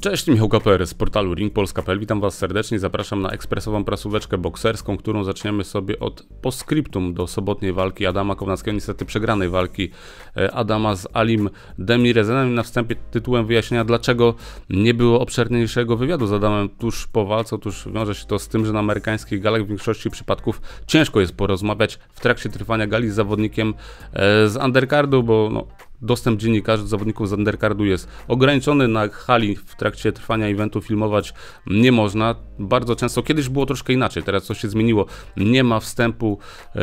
Cześć, Michał Kapery z portalu ringpolska.pl. Witam Was serdecznie, zapraszam na ekspresową prasóweczkę bokserską, którą zaczniemy sobie od postscriptum do sobotniej walki Adama Kownackiego, niestety przegranej walki e, Adama z Alim Demirezenem. Na wstępie tytułem wyjaśnienia, dlaczego nie było obszerniejszego wywiadu z Adamem tuż po walce. Otóż wiąże się to z tym, że na amerykańskich galach w większości przypadków ciężko jest porozmawiać w trakcie trwania gali z zawodnikiem e, z undercardu, bo no, dostęp dziennikarzy do zawodników z undercardu jest ograniczony, na hali w trakcie trwania eventu filmować nie można. Bardzo często, kiedyś było troszkę inaczej, teraz coś się zmieniło. Nie ma wstępu e,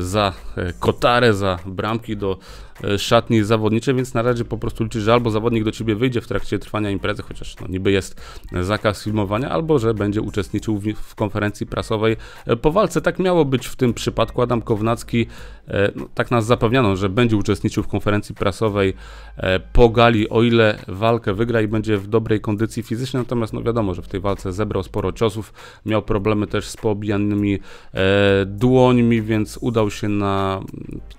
za e, kotarę, za bramki do E, szatni zawodniczej, więc na razie po prostu liczy że albo zawodnik do ciebie wyjdzie w trakcie trwania imprezy, chociaż no, niby jest zakaz filmowania, albo że będzie uczestniczył w, w konferencji prasowej e, po walce. Tak miało być w tym przypadku. Adam Kownacki, e, no, tak nas zapewniano, że będzie uczestniczył w konferencji prasowej po gali, o ile walkę wygra i będzie w dobrej kondycji fizycznej, natomiast no wiadomo, że w tej walce zebrał sporo ciosów, miał problemy też z poobijanymi dłońmi, więc udał się na,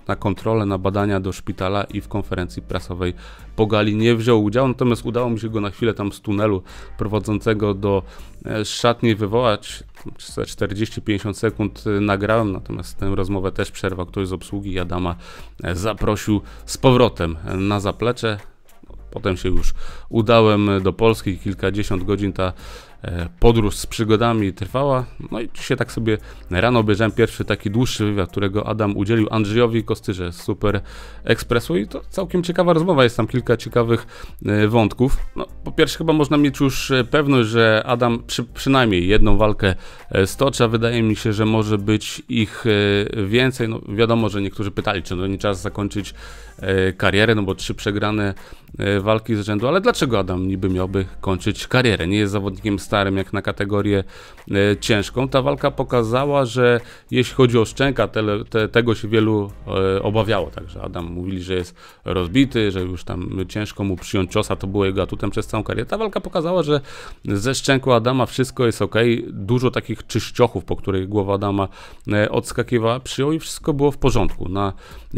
na kontrolę, na badania do szpitala szpitala i w konferencji prasowej Pogali nie wziął udziału, natomiast udało mi się go na chwilę tam z tunelu prowadzącego do e, szatni wywołać. 40-50 sekund e, nagrałem, natomiast tę rozmowę też przerwał ktoś z obsługi. Adama e, zaprosił z powrotem na zaplecze. Potem się już udałem do Polski, kilkadziesiąt godzin ta E, podróż z przygodami trwała. No i dzisiaj tak sobie rano obejrzałem pierwszy taki dłuższy wywiad, którego Adam udzielił Andrzejowi Kostyrze z Super Expressu i to całkiem ciekawa rozmowa, jest tam kilka ciekawych e, wątków. No, po pierwsze chyba można mieć już e, pewność, że Adam przy, przynajmniej jedną walkę stocza. Wydaje mi się, że może być ich więcej. No, wiadomo, że niektórzy pytali, czy no nie czas zakończyć karierę, no bo trzy przegrane walki z rzędu, ale dlaczego Adam niby miałby kończyć karierę? Nie jest zawodnikiem z starym, jak na kategorię e, ciężką. Ta walka pokazała, że jeśli chodzi o Szczęka, te, te, tego się wielu e, obawiało. Także Adam mówili, że jest rozbity, że już tam ciężko mu przyjąć ciosa, to było jego atutem przez całą karierę. Ta walka pokazała, że ze Szczęku Adama wszystko jest ok. Dużo takich czyściochów, po których głowa Adama e, odskakiwała, przyjął i wszystko było w porządku. Na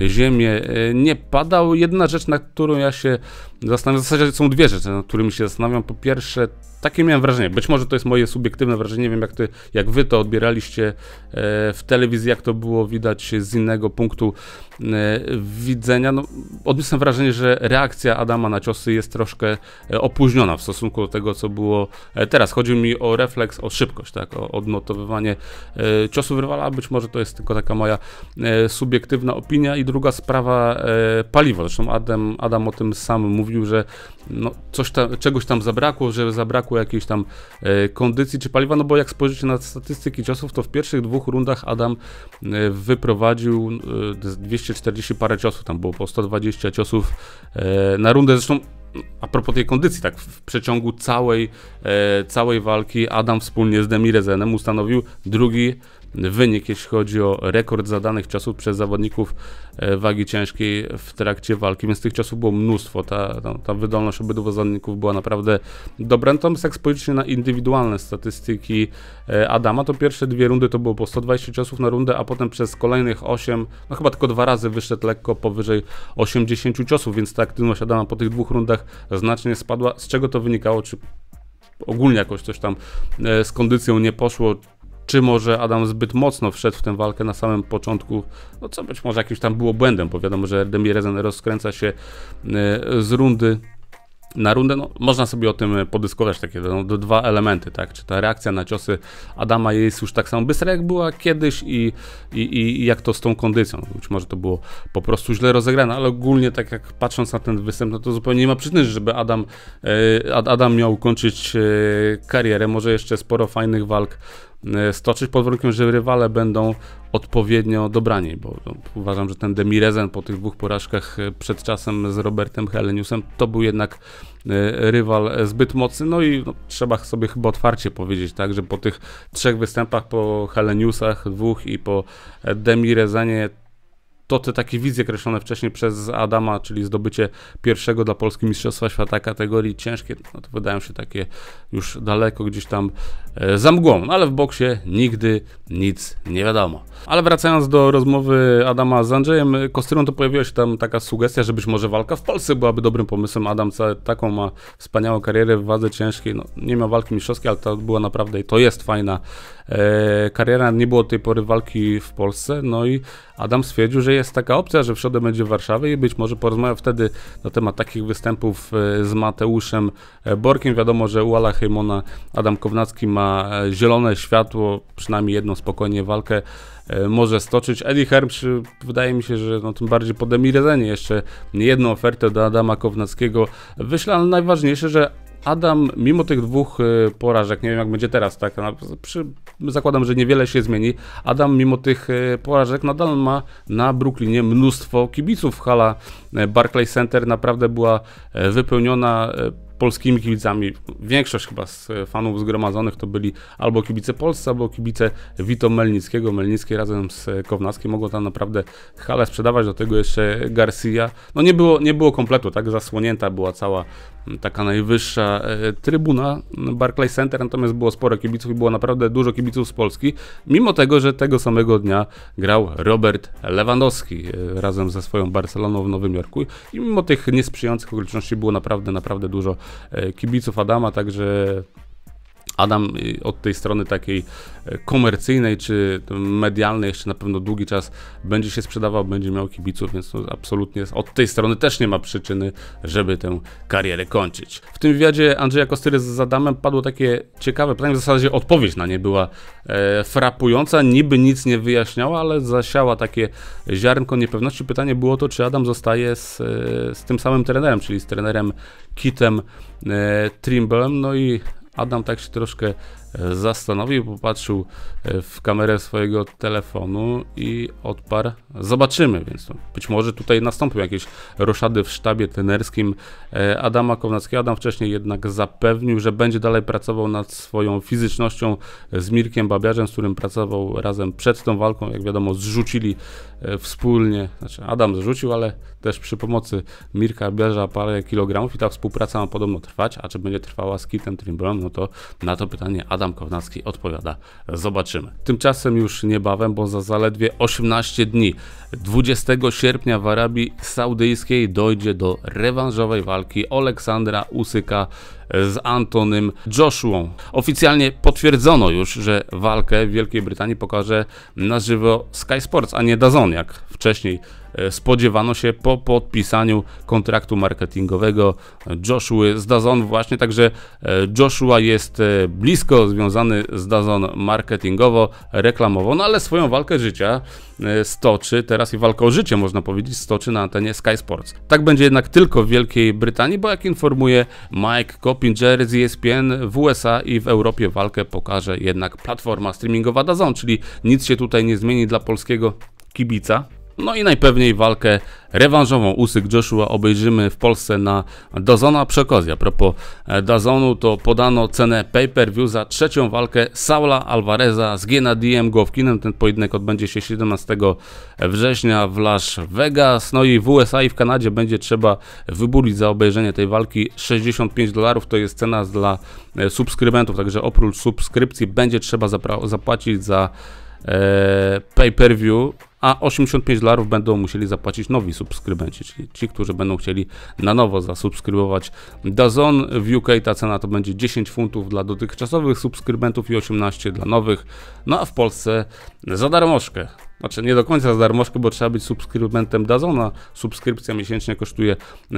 ziemię nie padał. Jedna rzecz, na którą ja się Zastanawiam w zasadzie są dwie rzeczy, nad którymi się zastanawiam. Po pierwsze, takie miałem wrażenie, być może to jest moje subiektywne wrażenie, nie wiem jak, ty, jak wy to odbieraliście e, w telewizji, jak to było widać z innego punktu e, widzenia. No, odniosłem wrażenie, że reakcja Adama na ciosy jest troszkę e, opóźniona w stosunku do tego, co było teraz. Chodzi mi o refleks, o szybkość, tak, o odnotowywanie ciosów rywala, być może to jest tylko taka moja subiektywna opinia. I druga sprawa, paliwo. Zresztą Adam, Adam o tym sam mówi mówił, że no coś tam, czegoś tam zabrakło, że zabrakło jakiejś tam e, kondycji czy paliwa, no bo jak spojrzycie na statystyki ciosów, to w pierwszych dwóch rundach Adam e, wyprowadził e, 240 parę ciosów, tam było po 120 ciosów e, na rundę, zresztą a propos tej kondycji, tak w przeciągu całej, e, całej walki Adam wspólnie z Demirezenem ustanowił drugi wynik, jeśli chodzi o rekord zadanych czasów przez zawodników e, wagi ciężkiej w trakcie walki, więc tych czasów było mnóstwo. Ta, ta, ta wydolność obydwu zawodników była naprawdę dobra. Natomiast no jak spojrzycie na indywidualne statystyki e, Adama, to pierwsze dwie rundy to było po 120 ciosów na rundę, a potem przez kolejnych 8, no chyba tylko dwa razy wyszedł lekko powyżej 80 ciosów, więc ta aktywność Adama po tych dwóch rundach znacznie spadła. Z czego to wynikało? Czy ogólnie jakoś coś tam e, z kondycją nie poszło, czy może Adam zbyt mocno wszedł w tę walkę na samym początku, no co być może jakimś tam było błędem, bo wiadomo, że Demi Rezen rozkręca się e, z rundy na rundę, no, można sobie o tym e, podyskutować, takie no, dwa elementy, tak? Czy ta reakcja na ciosy Adama jest już tak samo bystra, jak była kiedyś i, i, i jak to z tą kondycją. No, być może to było po prostu źle rozegrane, ale ogólnie tak jak patrząc na ten występ, no to zupełnie nie ma przyczyny, żeby Adam, e, Adam miał kończyć karierę. Może jeszcze sporo fajnych walk E, stoczyć pod warunkiem, że rywale będą odpowiednio dobrani, bo uważam, że ten Demirezen po tych dwóch porażkach e, przed czasem z Robertem Heleniusem to był jednak e, rywal zbyt mocny, no i no, trzeba sobie chyba otwarcie powiedzieć, tak, że po tych trzech występach, po Heleniusach dwóch i po Demirezenie to te takie wizje określone wcześniej przez Adama, czyli zdobycie pierwszego dla Polski Mistrzostwa Świata kategorii ciężkie, no to wydają się takie już daleko gdzieś tam e, za mgłą, no ale w boksie nigdy nic nie wiadomo. Ale wracając do rozmowy Adama z Andrzejem Kostyrą to pojawiła się tam taka sugestia, że być może walka w Polsce byłaby dobrym pomysłem. Adam całe, taką ma wspaniałą karierę w wadze ciężkiej, no, nie miał walki mistrzowskiej, ale to była naprawdę i to jest fajna E, kariera, nie było tej pory walki w Polsce, no i Adam stwierdził, że jest taka opcja, że w środę będzie w Warszawie i być może porozmawia wtedy na temat takich występów e, z Mateuszem e, Borkiem. Wiadomo, że u Ala Heymona Adam Kownacki ma zielone światło, przynajmniej jedną spokojnie walkę może stoczyć. Eddie Herbst wydaje mi się, że no, tym bardziej po Demirzenie jeszcze jedną ofertę do Adama Kownackiego wyśle, ale najważniejsze, że Adam, mimo tych dwóch y, porażek, nie wiem jak będzie teraz, tak? No, przy, zakładam, że niewiele się zmieni. Adam, mimo tych y, porażek, nadal ma na Brooklynie mnóstwo kibiców. Hala y, Barclays Center naprawdę była wypełniona polskimi kibicami. Większość chyba z fanów zgromadzonych to byli albo kibice polscy, albo kibice Wito Melnickiego. Melnicki razem z Kownackim mogło tam naprawdę halę sprzedawać, do tego jeszcze Garcia. No nie było, nie było kompletu, tak? Zasłonięta była cała taka najwyższa e, trybuna no, Barclay Center, natomiast było sporo kibiców i było naprawdę dużo kibiców z Polski, mimo tego, że tego samego dnia grał Robert Lewandowski e, razem ze swoją Barceloną w Nowym Jorku i mimo tych niesprzyjających okoliczności było naprawdę, naprawdę dużo e, kibiców Adama, także Adam y, od tej strony takiej e, komercyjnej czy medialnej jeszcze na pewno długi czas będzie się sprzedawał, będzie miał kibiców, więc to no, absolutnie od tej strony też nie ma przyczyny, żeby tę karierę kończyć. W tym wywiadzie Andrzeja Kostyry z Adamem padło takie ciekawe pytanie, w zasadzie odpowiedź na nie była e, frapująca, niby nic nie wyjaśniała, ale zasiała takie ziarnko niepewności. Pytanie było to, czy Adam zostaje z, e, z tym samym trenerem, czyli z trenerem Kitem e, Trimblem, no i Adam tak się troszkę zastanowił, popatrzył e, w kamerę swojego telefonu i odparł. Zobaczymy, więc być może tutaj nastąpią jakieś roszady w sztabie tenerskim e, Adama Kownackiego. Adam wcześniej jednak zapewnił, że będzie dalej pracował nad swoją fizycznością e, z Mirkiem Babiarzem, z którym pracował razem przed tą walką. Jak wiadomo, zrzucili wspólnie, znaczy Adam zrzucił, ale też przy pomocy Mirka Babiarza parę kilogramów i ta współpraca ma podobno trwać, a czy będzie trwała z Kitem Trimblem, no to na to pytanie Adam Adam Kownacki odpowiada. Zobaczymy. Tymczasem już niebawem, bo za zaledwie 18 dni, 20 sierpnia w Arabii Saudyjskiej dojdzie do rewanżowej walki Aleksandra Usyka z Antonym Joshua. Oficjalnie potwierdzono już, że walkę w Wielkiej Brytanii pokaże na żywo Sky Sports, a nie Dazon, jak wcześniej e, spodziewano się po podpisaniu kontraktu marketingowego Joshua z Dazon właśnie, także e, Joshua jest e, blisko związany z Dazon marketingowo, reklamowo, no ale swoją walkę życia stoczy, teraz i walkę o życie można powiedzieć, stoczy na antenie Sky Sports. Tak będzie jednak tylko w Wielkiej Brytanii, bo jak informuje Mike Kopp, Top Jerry z ESPN w USA i w Europie walkę pokaże jednak platforma streamingowa DAZN, czyli nic się tutaj nie zmieni dla polskiego kibica. No i najpewniej walkę rewanżową Usyk Joshua obejrzymy w Polsce na Dazona. Przy a propos e, Dazonu, to podano cenę pay-per-view za trzecią walkę Saula Alvareza z Gennadiem Głowkinem. Ten pojedynek odbędzie się 17 września w Las Vegas. No i w USA i w Kanadzie będzie trzeba wybulić za obejrzenie tej walki 65 dolarów. To jest cena dla e, subskrybentów, także oprócz subskrypcji będzie trzeba zapłacić za e, pay-per-view a 85 dolarów będą musieli zapłacić nowi subskrybenci, czyli ci, którzy będą chcieli na nowo zasubskrybować Dazon. W UK ta cena to będzie 10 funtów dla dotychczasowych subskrybentów i 18 dla nowych, no a w Polsce za darmożkę. Znaczy nie do końca za darmożkę, bo trzeba być subskrybentem Dazona. Subskrypcja miesięcznie kosztuje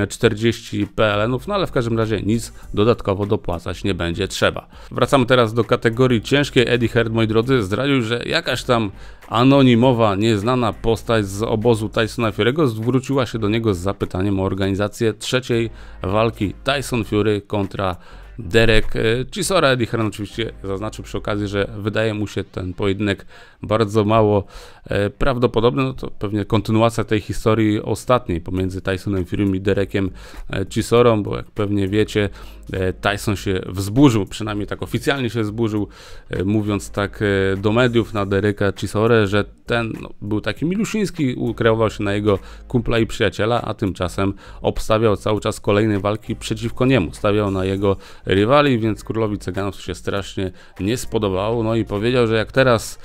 40 e, PLN-ów, no ale w każdym razie nic dodatkowo dopłacać nie będzie trzeba. Wracamy teraz do kategorii ciężkiej. Eddie Heard, moi drodzy, zdradził, że jakaś tam anonimowa, nieznana postać z obozu Tysona Fury'ego zwróciła się do niego z zapytaniem o organizację trzeciej walki Tyson Fury kontra Derek e, Chisora. Eddie Heard oczywiście zaznaczył przy okazji, że wydaje mu się ten pojedynek bardzo mało e, prawdopodobne, no to pewnie kontynuacja tej historii ostatniej pomiędzy Tysonem Furym i Derekiem e, Cisorą, bo jak pewnie wiecie, e, Tyson się wzburzył, przynajmniej tak oficjalnie się wzburzył, mówiąc tak do mediów na Dereka Cisorę, że ten no, był taki miluszyński, ukreował się na jego kumpla i przyjaciela, a tymczasem obstawiał cały czas kolejne walki przeciwko niemu, stawiał na jego rywali, więc królowi Cyganów się strasznie nie spodobało, no i powiedział, że jak teraz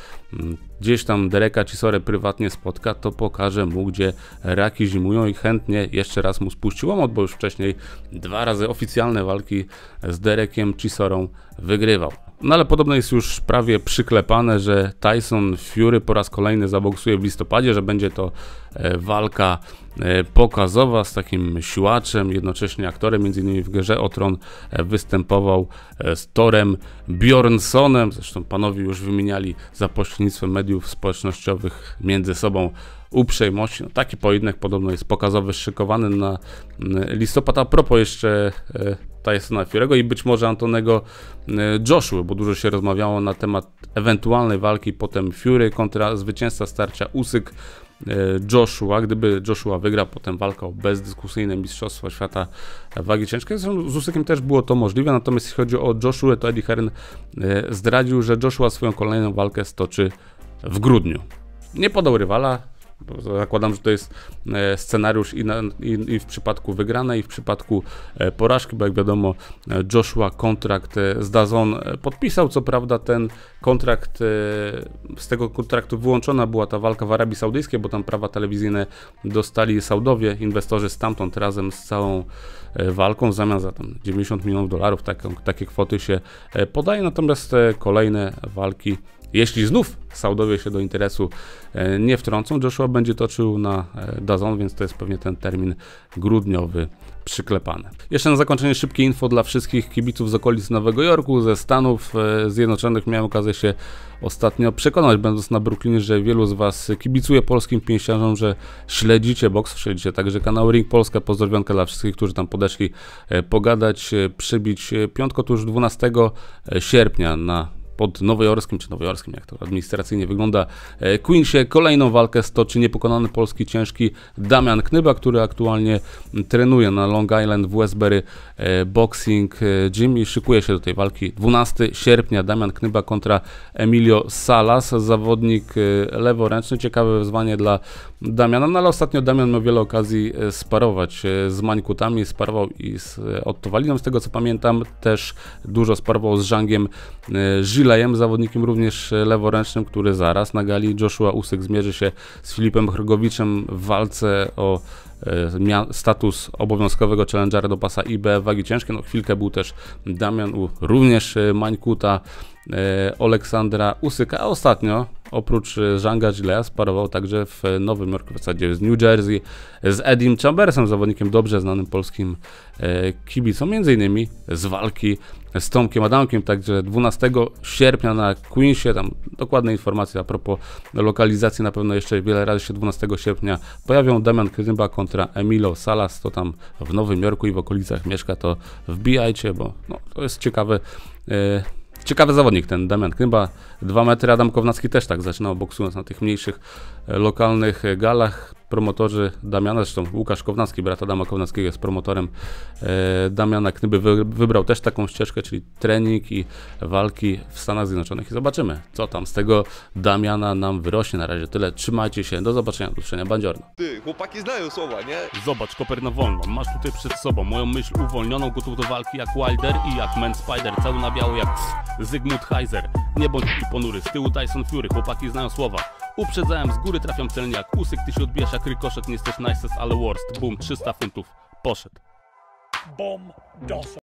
gdzieś tam Dereka Cisorę prywatnie spotka, to pokaże mu, gdzie raki zimują i chętnie jeszcze raz mu spuścił łomot, bo już wcześniej dwa razy oficjalne walki z Derekiem Cisorą wygrywał. No ale podobno jest już prawie przyklepane, że Tyson Fury po raz kolejny zaboksuje w listopadzie, że będzie to e, walka e, pokazowa z takim siłaczem, jednocześnie aktorem, między innymi w grze Otron e, występował z Torem Bjornsonem, zresztą panowie już wymieniali za pośrednictwem mediów społecznościowych między sobą uprzejmości. No, taki pojedynek podobno jest pokazowy, szykowany na mm, listopad. A propos jeszcze Tysona Fiorego i być może Antonego e, Joshua, bo dużo się rozmawiało na temat ewentualnej walki potem Fury kontra zwycięzca starcia Usyk e, Joshua, gdyby Joshua wygrał potem walka o bezdyskusyjne Mistrzostwo Świata Wagi Ciężkiej. Z Usykiem też było to możliwe, natomiast jeśli chodzi o Joshua, to Eddie Hearn e, zdradził, że Joshua swoją kolejną walkę stoczy w grudniu. Nie podał rywala, zakładam, że to jest e, scenariusz i, na, i, i, w przypadku wygranej, i w przypadku e, porażki, bo jak wiadomo e, Joshua kontrakt z Dazon podpisał, co prawda ten kontrakt, z tego kontraktu wyłączona była ta walka w Arabii Saudyjskiej, bo tam prawa telewizyjne dostali Saudowie, inwestorzy stamtąd razem z całą walką w zamian za tam 90 milionów dolarów, tak, takie kwoty się podaje, natomiast kolejne walki jeśli znów Saudowie się do interesu e, nie wtrącą, Joshua będzie toczył na e, Dazon, więc to jest pewnie ten termin grudniowy przyklepane. Jeszcze na zakończenie szybkie info dla wszystkich kibiców z okolic Nowego Jorku, ze Stanów e, Zjednoczonych. Miałem okazję się ostatnio przekonać, będąc na Brooklynie, że wielu z Was kibicuje polskim pięściarzom, że śledzicie boks, śledzicie także kanał Ring Polska. Pozdrowionka dla wszystkich, którzy tam podeszli pogadać, przybić piątko, to już 12 sierpnia na pod nowojorskim, czy nowojorskim, jak to administracyjnie wygląda, e, Queensie kolejną walkę stoczy niepokonany polski ciężki Damian Knyba, który aktualnie trenuje na Long Island w Westbury e, Boxing e, Gym i szykuje się do tej walki. 12 sierpnia Damian Knyba kontra Emilio Salas, zawodnik leworęczny. Ciekawe wyzwanie dla Damiana, no ale ostatnio Damian miał wiele okazji sparować z Mańkutami, sparował i z Waliną, z tego co pamiętam, też dużo sparował z Żangiem Gilles Chilejem, zawodnikiem również e, leworęcznym, który zaraz na gali Joshua Usyk zmierzy się z Filipem Hrgowiczem w walce o E, status obowiązkowego challengera do pasa IB wagi ciężkie. No chwilkę był też Damian U, również e, Mańkuta, Aleksandra e, Usyka, a ostatnio oprócz Jeanga Gilles sparował także w Nowym Jorku, w zasadzie z New Jersey, z Edim Chambersem, zawodnikiem dobrze znanym polskim kibicom, między innymi z walki z Tomkiem Adamkiem, także 12 sierpnia na Queensie, tam dokładne informacje a propos lokalizacji, na pewno jeszcze wiele razy się 12 sierpnia pojawią. Damian Kryzymba kontra kontra Emilo Salas, to tam w Nowym Jorku i w okolicach mieszka, to wbijajcie, bo no, to jest ciekawy, yy, e, ciekawy zawodnik ten Damian Knyba. 2 metry Adam Kownacki też tak zaczynał boksując na tych mniejszych e, lokalnych e, galach promotorzy Damiana, zresztą Łukasz Kownacki, brat Adama Kownackiego jest promotorem e, Damiana Knyby, wy, wybrał też taką ścieżkę, czyli trening i walki w Stanach Zjednoczonych i zobaczymy, co tam z tego Damiana nam wyrośnie. Na razie tyle, trzymajcie się, do zobaczenia, do usłyszenia, bandziorno. Ty, chłopaki znają słowa, nie? Zobacz, na wolno. masz tutaj przed sobą moją myśl uwolnioną, gotów do walki jak Wilder i jak Man Spider, cały na biało jak Zygmunt Heiser. Nie bądź taki ponury, z tyłu Tyson Fury, chłopaki znają słowa. Uprzedzałem z góry, trafiam celnie jak usyk, ty się odbijasz A krykoszek nie jesteś nicest, ale worst. Boom, 300 funtów, poszedł. Bom, dosa.